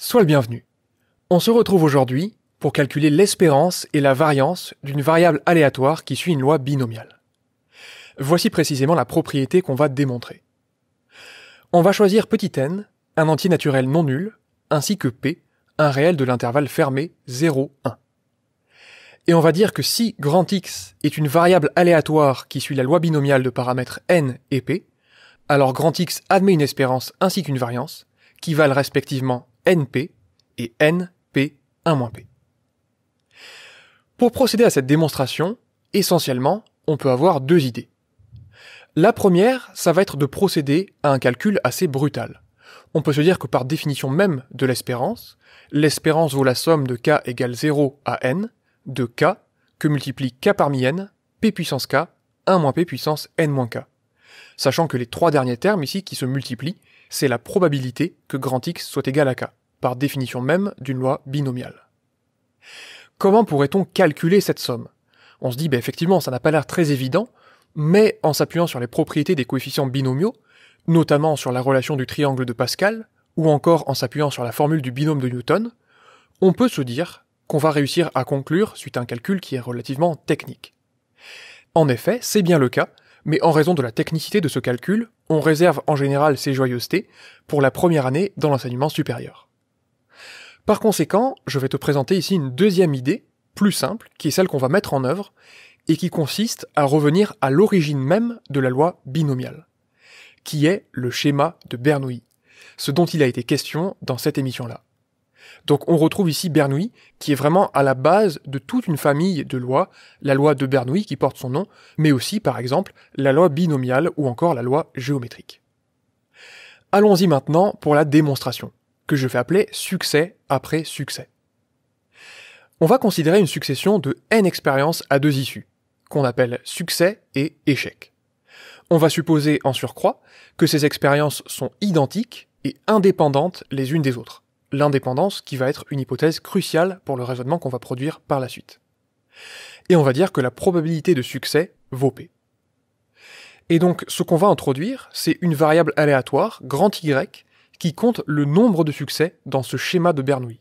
Sois le bienvenu. On se retrouve aujourd'hui pour calculer l'espérance et la variance d'une variable aléatoire qui suit une loi binomiale. Voici précisément la propriété qu'on va démontrer. On va choisir petit n, un entier naturel non nul, ainsi que p, un réel de l'intervalle fermé 0, 1. Et on va dire que si grand X est une variable aléatoire qui suit la loi binomiale de paramètres n et p, alors grand X admet une espérance ainsi qu'une variance, qui valent respectivement NP et NP1-P. Pour procéder à cette démonstration, essentiellement, on peut avoir deux idées. La première, ça va être de procéder à un calcul assez brutal. On peut se dire que par définition même de l'espérance, l'espérance vaut la somme de k égale 0 à n, de k, que multiplie k parmi n, p puissance k, 1 p puissance n moins k. Sachant que les trois derniers termes ici qui se multiplient, c'est la probabilité que grand X soit égal à k par définition même d'une loi binomiale. Comment pourrait-on calculer cette somme On se dit, ben effectivement, ça n'a pas l'air très évident, mais en s'appuyant sur les propriétés des coefficients binomiaux, notamment sur la relation du triangle de Pascal, ou encore en s'appuyant sur la formule du binôme de Newton, on peut se dire qu'on va réussir à conclure suite à un calcul qui est relativement technique. En effet, c'est bien le cas, mais en raison de la technicité de ce calcul, on réserve en général ces joyeusetés pour la première année dans l'enseignement supérieur. Par conséquent, je vais te présenter ici une deuxième idée, plus simple, qui est celle qu'on va mettre en œuvre, et qui consiste à revenir à l'origine même de la loi binomiale, qui est le schéma de Bernoulli, ce dont il a été question dans cette émission-là. Donc on retrouve ici Bernoulli, qui est vraiment à la base de toute une famille de lois, la loi de Bernoulli qui porte son nom, mais aussi par exemple la loi binomiale ou encore la loi géométrique. Allons-y maintenant pour la démonstration que je vais appeler succès après succès. On va considérer une succession de n expériences à deux issues, qu'on appelle succès et échec. On va supposer en surcroît que ces expériences sont identiques et indépendantes les unes des autres, l'indépendance qui va être une hypothèse cruciale pour le raisonnement qu'on va produire par la suite. Et on va dire que la probabilité de succès vaut P. Et donc, ce qu'on va introduire, c'est une variable aléatoire, grand Y, qui compte le nombre de succès dans ce schéma de Bernoulli.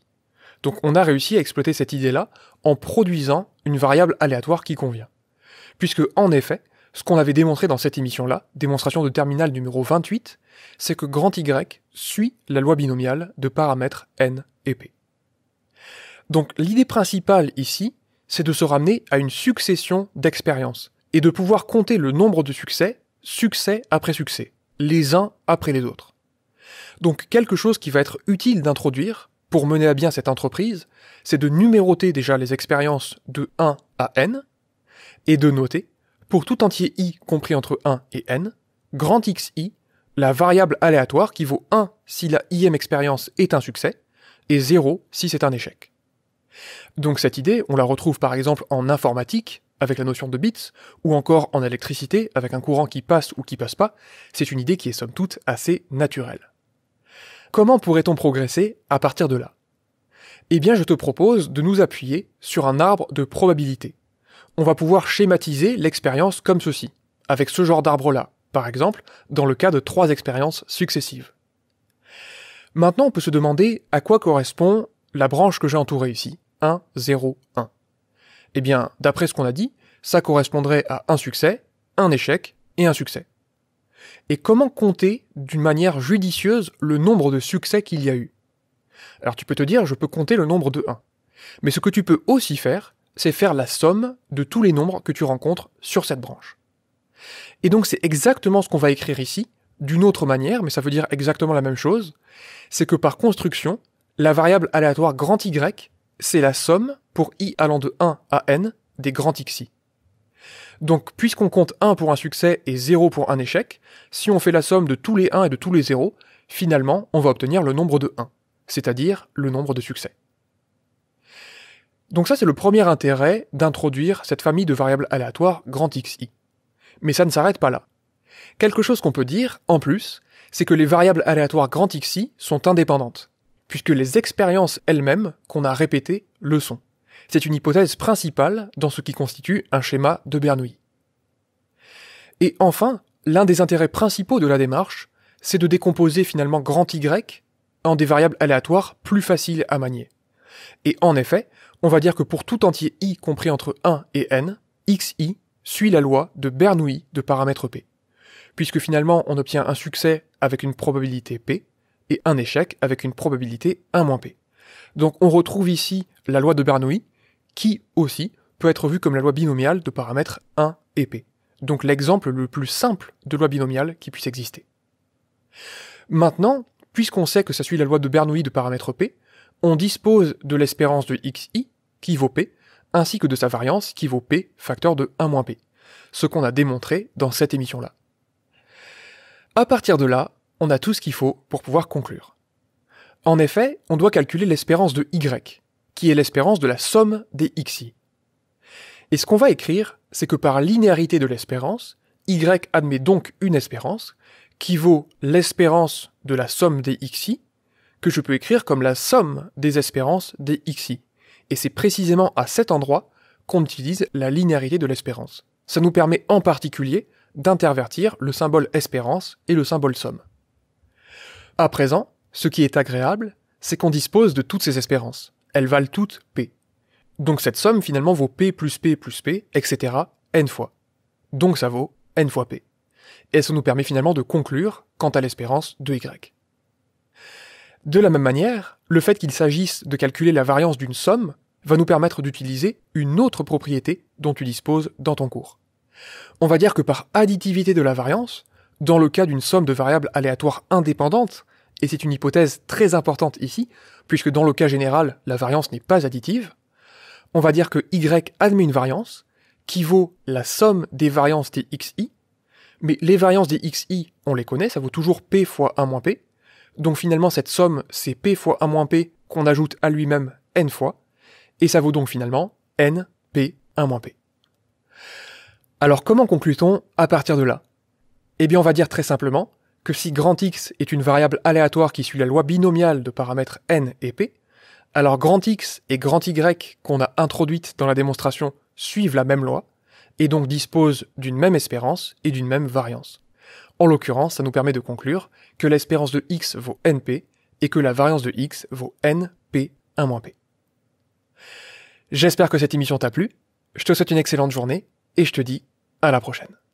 Donc on a réussi à exploiter cette idée-là en produisant une variable aléatoire qui convient. Puisque en effet, ce qu'on avait démontré dans cette émission-là, démonstration de terminale numéro 28, c'est que grand Y suit la loi binomiale de paramètres n et p. Donc l'idée principale ici, c'est de se ramener à une succession d'expériences et de pouvoir compter le nombre de succès, succès après succès, les uns après les autres. Donc quelque chose qui va être utile d'introduire pour mener à bien cette entreprise, c'est de numéroter déjà les expériences de 1 à n et de noter, pour tout entier i compris entre 1 et n, grand xi, la variable aléatoire qui vaut 1 si la im expérience est un succès et 0 si c'est un échec. Donc cette idée, on la retrouve par exemple en informatique avec la notion de bits, ou encore en électricité avec un courant qui passe ou qui passe pas, c'est une idée qui est somme toute assez naturelle. Comment pourrait-on progresser à partir de là Eh bien, je te propose de nous appuyer sur un arbre de probabilité. On va pouvoir schématiser l'expérience comme ceci, avec ce genre d'arbre-là, par exemple, dans le cas de trois expériences successives. Maintenant, on peut se demander à quoi correspond la branche que j'ai entourée ici, 1, 0, 1. Eh bien, d'après ce qu'on a dit, ça correspondrait à un succès, un échec et un succès. Et comment compter d'une manière judicieuse le nombre de succès qu'il y a eu Alors tu peux te dire, je peux compter le nombre de 1. Mais ce que tu peux aussi faire, c'est faire la somme de tous les nombres que tu rencontres sur cette branche. Et donc c'est exactement ce qu'on va écrire ici, d'une autre manière, mais ça veut dire exactement la même chose, c'est que par construction, la variable aléatoire grand Y, c'est la somme pour i allant de 1 à n des grands xi. Donc puisqu'on compte 1 pour un succès et 0 pour un échec, si on fait la somme de tous les 1 et de tous les 0, finalement on va obtenir le nombre de 1, c'est-à-dire le nombre de succès. Donc ça c'est le premier intérêt d'introduire cette famille de variables aléatoires grand xi. Mais ça ne s'arrête pas là. Quelque chose qu'on peut dire, en plus, c'est que les variables aléatoires grand xi sont indépendantes, puisque les expériences elles-mêmes qu'on a répétées le sont. C'est une hypothèse principale dans ce qui constitue un schéma de Bernoulli. Et enfin, l'un des intérêts principaux de la démarche, c'est de décomposer finalement grand Y en des variables aléatoires plus faciles à manier. Et en effet, on va dire que pour tout entier i compris entre 1 et n, xi suit la loi de Bernoulli de paramètre p. Puisque finalement on obtient un succès avec une probabilité p et un échec avec une probabilité 1 p. Donc on retrouve ici la loi de Bernoulli, qui aussi peut être vue comme la loi binomiale de paramètres 1 et P. Donc l'exemple le plus simple de loi binomiale qui puisse exister. Maintenant, puisqu'on sait que ça suit la loi de Bernoulli de paramètre P, on dispose de l'espérance de xi, qui vaut P, ainsi que de sa variance, qui vaut P, facteur de 1-P, ce qu'on a démontré dans cette émission-là. À partir de là, on a tout ce qu'il faut pour pouvoir conclure. En effet, on doit calculer l'espérance de y, qui est l'espérance de la somme des xi. Et ce qu'on va écrire, c'est que par linéarité de l'espérance, y admet donc une espérance, qui vaut l'espérance de la somme des xi, que je peux écrire comme la somme des espérances des xi. Et c'est précisément à cet endroit qu'on utilise la linéarité de l'espérance. Ça nous permet en particulier d'intervertir le symbole espérance et le symbole somme. À présent, ce qui est agréable, c'est qu'on dispose de toutes ces espérances. Elles valent toutes P. Donc cette somme finalement vaut P plus P plus P, etc. n fois. Donc ça vaut n fois P. Et ça nous permet finalement de conclure quant à l'espérance de Y. De la même manière, le fait qu'il s'agisse de calculer la variance d'une somme va nous permettre d'utiliser une autre propriété dont tu disposes dans ton cours. On va dire que par additivité de la variance, dans le cas d'une somme de variables aléatoires indépendantes, et c'est une hypothèse très importante ici, puisque dans le cas général, la variance n'est pas additive, on va dire que y admet une variance qui vaut la somme des variances des xi, mais les variances des xi, on les connaît, ça vaut toujours p fois 1 moins p, donc finalement cette somme, c'est p fois 1 moins p qu'on ajoute à lui-même n fois, et ça vaut donc finalement n p 1 moins p. Alors comment conclut-on à partir de là Eh bien on va dire très simplement que si grand X est une variable aléatoire qui suit la loi binomiale de paramètres n et p, alors grand X et grand Y qu'on a introduites dans la démonstration suivent la même loi, et donc disposent d'une même espérance et d'une même variance. En l'occurrence, ça nous permet de conclure que l'espérance de x vaut np et que la variance de x vaut np1-p. J'espère que cette émission t'a plu, je te souhaite une excellente journée et je te dis à la prochaine.